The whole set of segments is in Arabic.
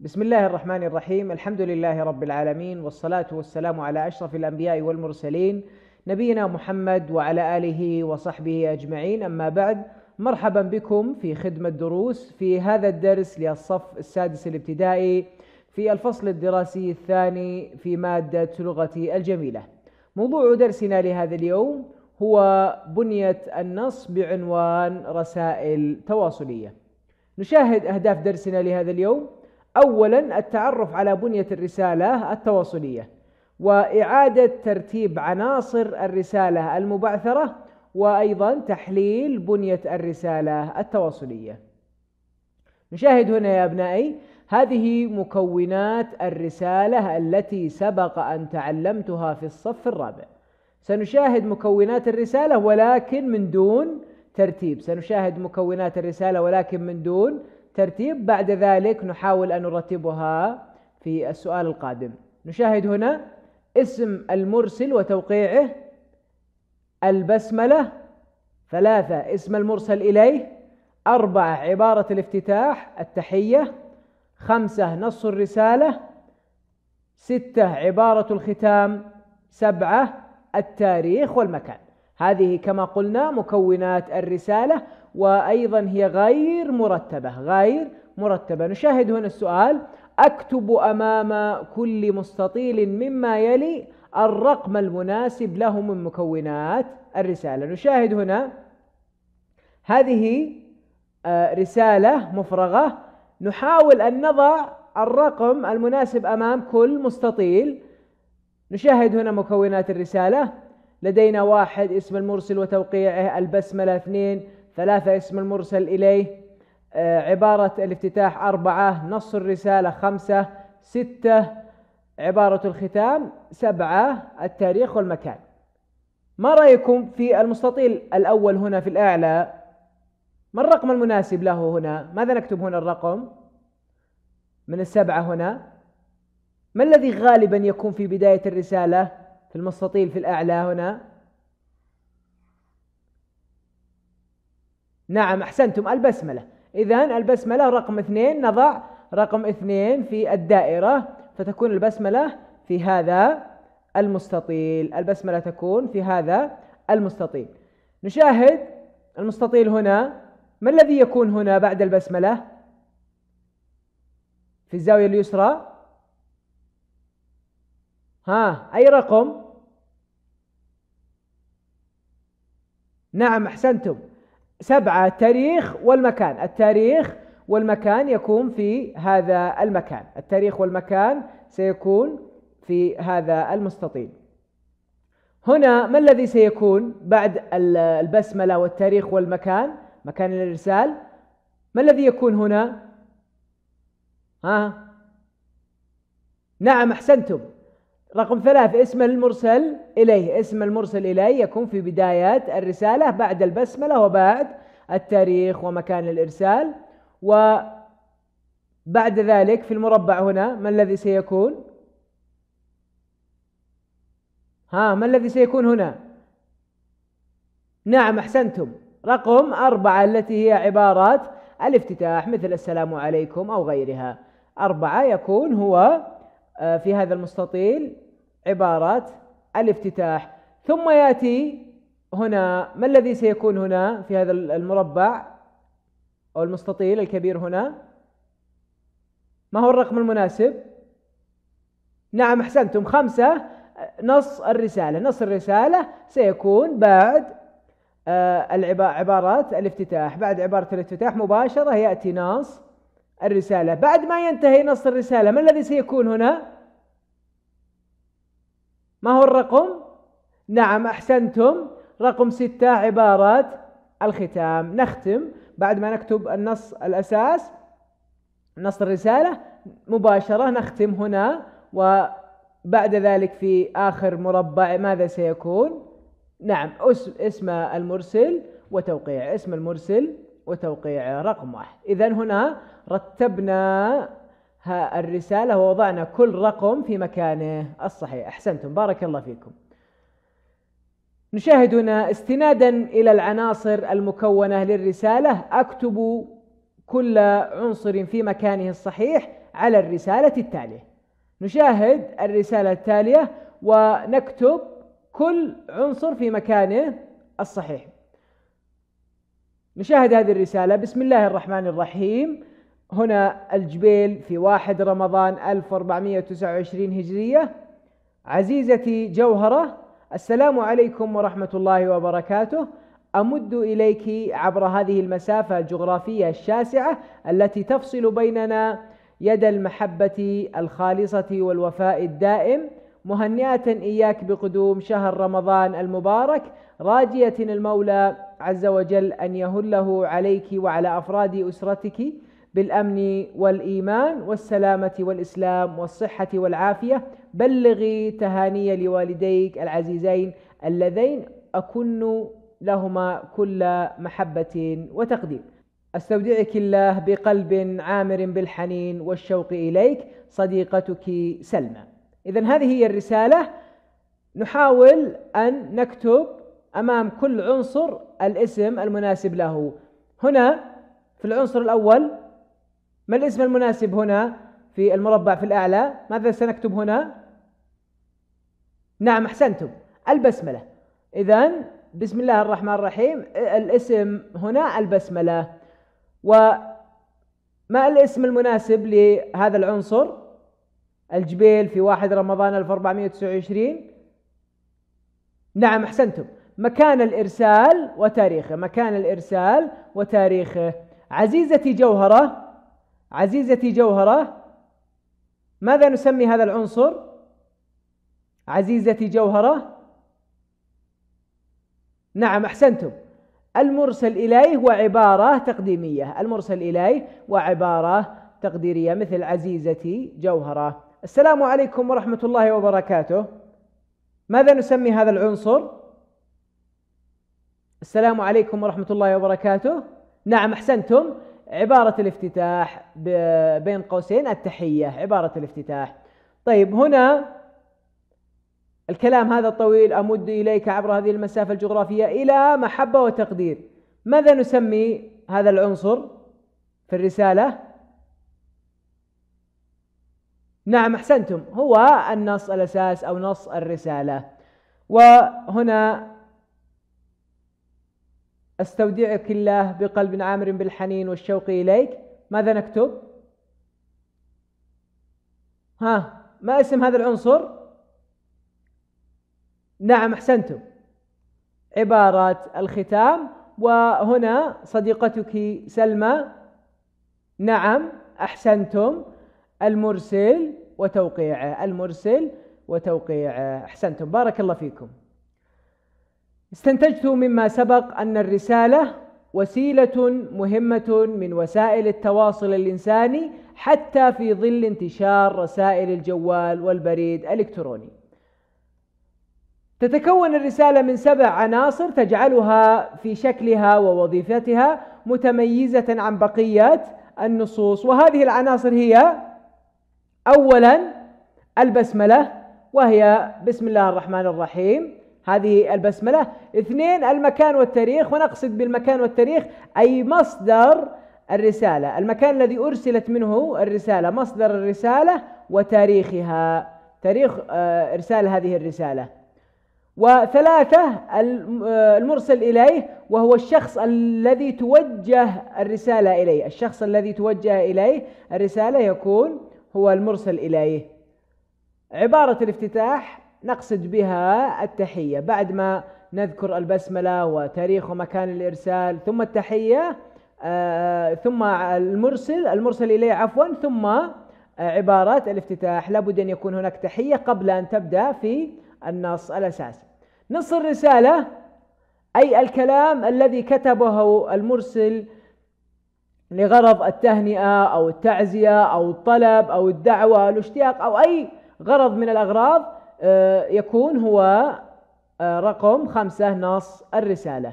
بسم الله الرحمن الرحيم الحمد لله رب العالمين والصلاة والسلام على أشرف الأنبياء والمرسلين نبينا محمد وعلى آله وصحبه أجمعين أما بعد مرحبا بكم في خدمة دروس في هذا الدرس للصف السادس الابتدائي في الفصل الدراسي الثاني في مادة لغتي الجميلة موضوع درسنا لهذا اليوم هو بنية النص بعنوان رسائل تواصلية نشاهد أهداف درسنا لهذا اليوم أولا التعرف على بنية الرسالة التواصلية وإعادة ترتيب عناصر الرسالة المبعثرة وأيضا تحليل بنية الرسالة التواصلية نشاهد هنا يا أبنائي هذه مكونات الرسالة التي سبق أن تعلمتها في الصف الرابع سنشاهد مكونات الرسالة ولكن من دون ترتيب سنشاهد مكونات الرسالة ولكن من دون ترتيب بعد ذلك نحاول أن نرتبها في السؤال القادم نشاهد هنا اسم المرسل وتوقيعه البسملة ثلاثة اسم المرسل إليه أربعة عبارة الافتتاح التحية خمسة نص الرسالة ستة عبارة الختام سبعة التاريخ والمكان هذه كما قلنا مكونات الرسالة وأيضا هي غير مرتبة غير مرتبة نشاهد هنا السؤال أكتب أمام كل مستطيل مما يلي الرقم المناسب له من مكونات الرسالة نشاهد هنا هذه آه، رسالة مفرغة نحاول أن نضع الرقم المناسب أمام كل مستطيل نشاهد هنا مكونات الرسالة لدينا واحد اسم المرسل وتوقيعه البسملة اثنين ثلاثة اسم المرسل إليه آه، عبارة الافتتاح أربعة نص الرسالة خمسة ستة عبارة الختام سبعة التاريخ والمكان ما رأيكم في المستطيل الأول هنا في الأعلى ما الرقم المناسب له هنا ماذا نكتب هنا الرقم من السبعة هنا ما الذي غالبا يكون في بداية الرسالة في المستطيل في الأعلى هنا نعم أحسنتم البسملة إذا البسملة رقم اثنين نضع رقم اثنين في الدائرة فتكون البسملة في هذا المستطيل البسملة تكون في هذا المستطيل نشاهد المستطيل هنا ما الذي يكون هنا بعد البسملة في الزاوية اليسرى ها أي رقم نعم أحسنتم سبعة التاريخ والمكان التاريخ والمكان يكون في هذا المكان التاريخ والمكان سيكون في هذا المستطيل هنا ما الذي سيكون بعد البسملة والتاريخ والمكان مكان الإرسال ما الذي يكون هنا ها نعم أحسنتم رقم ثلاثة اسم المرسل إليه اسم المرسل إليه يكون في بداية الرسالة بعد البسملة وبعد التاريخ ومكان الإرسال وبعد ذلك في المربع هنا ما الذي سيكون ها ما الذي سيكون هنا نعم أحسنتم رقم أربعة التي هي عبارات الافتتاح مثل السلام عليكم أو غيرها أربعة يكون هو آه، في هذا المستطيل عبارة الافتتاح ثم يأتي هنا ما الذي سيكون هنا في هذا المربع أو المستطيل الكبير هنا ما هو الرقم المناسب نعم أحسنتم خمسة نص الرسالة نص الرسالة سيكون بعد آه، عبارات الافتتاح بعد عبارة الافتتاح مباشرة يأتي نص الرسالة بعد ما ينتهي نص الرسالة ما الذي سيكون هنا ما هو الرقم نعم أحسنتم رقم ستة عبارات الختام نختم بعد ما نكتب النص الأساس نص الرسالة مباشرة نختم هنا وبعد ذلك في آخر مربع ماذا سيكون نعم اسم المرسل وتوقيع اسم المرسل وتوقيع رقم واحد إذا هنا رتبنا الرسالة ووضعنا كل رقم في مكانه الصحيح أحسنتم بارك الله فيكم نشاهد هنا استنادا إلى العناصر المكونة للرسالة أكتب كل عنصر في مكانه الصحيح على الرسالة التالية نشاهد الرسالة التالية ونكتب كل عنصر في مكانه الصحيح نشاهد هذه الرسالة بسم الله الرحمن الرحيم هنا الجبيل في واحد رمضان 1429 هجرية عزيزتي جوهرة السلام عليكم ورحمة الله وبركاته أمد إليك عبر هذه المسافة الجغرافية الشاسعة التي تفصل بيننا يد المحبة الخالصة والوفاء الدائم مهنية إياك بقدوم شهر رمضان المبارك راجية المولى عز وجل أن يهله عليك وعلى أفراد أسرتك بالأمن والإيمان والسلامة والإسلام والصحة والعافية بلغي تهاني لوالديك العزيزين اللذين أكن لهما كل محبة وتقدير استودعك الله بقلب عامر بالحنين والشوق اليك صديقتك سلمى إذا هذه هي الرسالة نحاول أن نكتب أمام كل عنصر الاسم المناسب له هنا في العنصر الأول ما الاسم المناسب هنا في المربع في الأعلى ماذا سنكتب هنا نعم أحسنتم البسملة إذا بسم الله الرحمن الرحيم الاسم هنا البسملة وما الاسم المناسب لهذا العنصر الجبيل في 1 رمضان 1429 نعم احسنتم مكان الارسال وتاريخه مكان الارسال وتاريخه عزيزتي جوهره عزيزتي جوهره ماذا نسمي هذا العنصر عزيزتي جوهره نعم احسنتم المرسل اليه وعباره تقديميه المرسل اليه وعباره تقديريه مثل عزيزتي جوهره السلام عليكم ورحمة الله وبركاته ماذا نسمي هذا العنصر؟ السلام عليكم ورحمة الله وبركاته نعم أحسنتم عبارة الافتتاح بين قوسين التحية عبارة الافتتاح طيب هنا الكلام هذا الطويل أمد إليك عبر هذه المسافة الجغرافية إلى محبة وتقدير ماذا نسمي هذا العنصر في الرسالة؟ نعم احسنتم هو النص الاساس او نص الرساله وهنا استودعك الله بقلب عامر بالحنين والشوق اليك ماذا نكتب ها ما اسم هذا العنصر نعم احسنتم عباره الختام وهنا صديقتك سلمى نعم احسنتم المرسل وتوقيعه المرسل وتوقيعه احسنتم بارك الله فيكم استنتجت مما سبق ان الرساله وسيله مهمه من وسائل التواصل الانساني حتى في ظل انتشار رسائل الجوال والبريد الالكتروني تتكون الرسالة من سبع عناصر تجعلها في شكلها ووظيفتها متميزة عن بقية النصوص وهذه العناصر هي أولا البسملة وهي بسم الله الرحمن الرحيم هذه البسملة اثنين المكان والتاريخ ونقصد بالمكان والتاريخ أي مصدر الرسالة المكان الذي أرسلت منه الرسالة مصدر الرسالة وتاريخها تاريخ آه، إرسال هذه الرسالة وثلاثة آه، المرسل إليه وهو الشخص الذي توجه الرسالة إليه الشخص الذي توجه إليه الرسالة يكون هو المرسل إليه عبارة الافتتاح نقصد بها التحية بعد ما نذكر البسملة وتاريخ ومكان الإرسال ثم التحية آه، ثم المرسل المرسل إليه عفوا ثم عبارة عبارات الافتتاح لابد أن يكون هناك تحية قبل أن تبدأ في النص الأساسي نص الرسالة أي الكلام الذي كتبه المرسل لغرض التهنئة أو التعزية أو الطلب أو الدعوة الاشتياق أو أي غرض من الأغراض آه، يكون هو آه، رقم خمسة نص الرسالة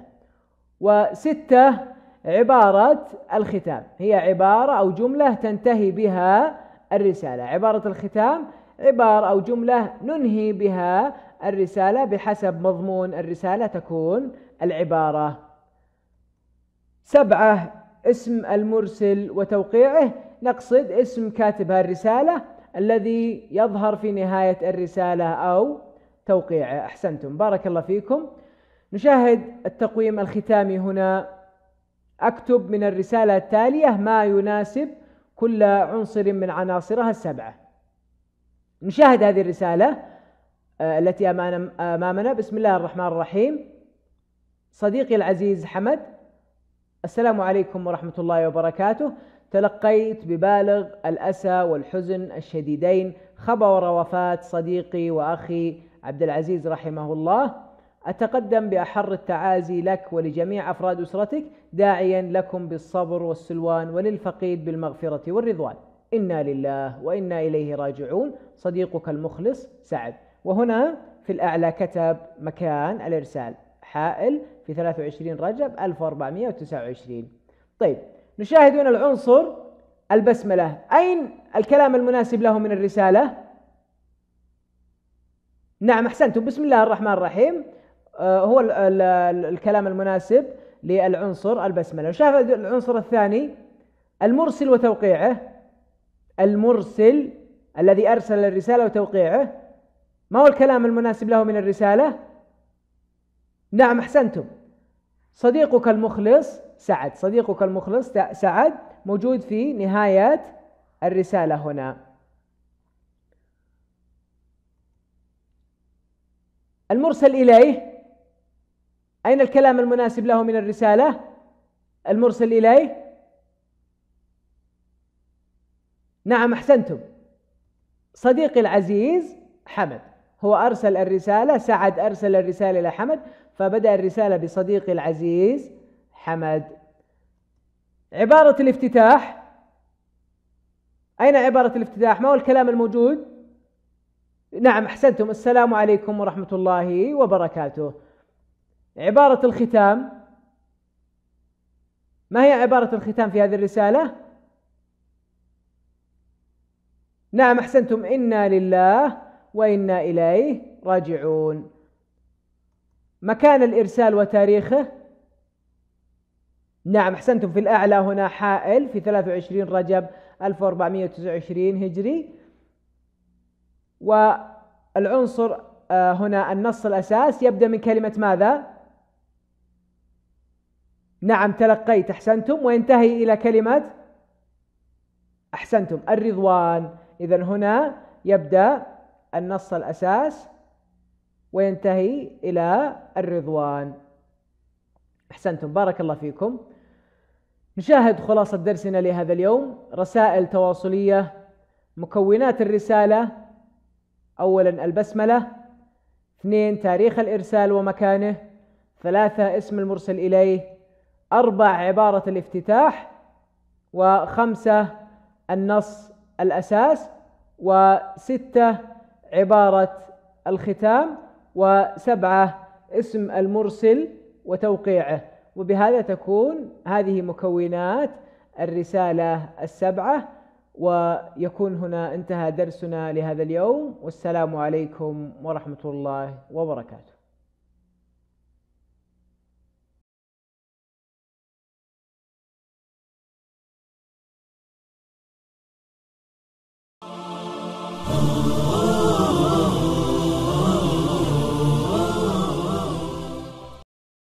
وستة عبارة الختام هي عبارة أو جملة تنتهي بها الرسالة عبارة الختام عبارة أو جملة ننهي بها الرسالة بحسب مضمون الرسالة تكون العبارة سبعة اسم المرسل وتوقيعه نقصد اسم كاتب الرسالة الذي يظهر في نهاية الرسالة أو توقيعه أحسنتم بارك الله فيكم نشاهد التقويم الختامي هنا أكتب من الرسالة التالية ما يناسب كل عنصر من عناصرها السبعة نشاهد هذه الرسالة آه، التي أمامنا بسم الله الرحمن الرحيم صديقي العزيز حمد السلام عليكم ورحمة الله وبركاته تلقيت ببالغ الأسى والحزن الشديدين خبر وفاة صديقي وأخي عبد العزيز رحمه الله أتقدم بأحر التعازي لك ولجميع أفراد أسرتك داعيا لكم بالصبر والسلوان وللفقيد بالمغفرة والرضوان إنا لله وإنا إليه راجعون صديقك المخلص سعد وهنا في الأعلى كتب مكان الإرسال حائل في 23 رجب 1429 طيب نشاهد هنا العنصر البسملة أين الكلام المناسب له من الرسالة؟ نعم أحسنتم بسم الله الرحمن الرحيم آه، هو الكلام المناسب للعنصر البسملة نشاهد العنصر الثاني المرسل وتوقيعه المرسل الذي أرسل الرسالة وتوقيعه ما هو الكلام المناسب له من الرسالة؟ نعم أحسنتم صديقك المخلص سعد صديقك المخلص سعد موجود في نهاية الرسالة هنا المرسل إليه أين الكلام المناسب له من الرسالة المرسل إليه نعم أحسنتم صديقي العزيز حمد هو أرسل الرسالة سعد أرسل الرسالة إلى حمد فبدأ الرسالة بصديقي العزيز حمد عبارة الافتتاح أين عبارة الافتتاح؟ ما هو الكلام الموجود؟ نعم أحسنتم السلام عليكم ورحمة الله وبركاته عبارة الختام ما هي عبارة الختام في هذه الرسالة؟ نعم أحسنتم إنا لله وإنا إليه راجعون مكان الإرسال وتاريخه نعم أحسنتم في الأعلى هنا حائل في 23 رجب 1429 هجري والعنصر آه، هنا النص الأساس يبدأ من كلمة ماذا؟ نعم تلقيت أحسنتم وينتهي إلى كلمة أحسنتم الرضوان إذا هنا يبدأ النص الأساس وينتهي إلى الرضوان أحسنتم بارك الله فيكم نشاهد خلاصة درسنا لهذا اليوم رسائل تواصلية مكونات الرسالة أولا البسملة اثنين تاريخ الإرسال ومكانه ثلاثة اسم المرسل إليه أربع عبارة الافتتاح وخمسة النص الأساس وستة عبارة الختام وسبعة اسم المرسل وتوقيعه وبهذا تكون هذه مكونات الرسالة السبعة ويكون هنا انتهى درسنا لهذا اليوم والسلام عليكم ورحمة الله وبركاته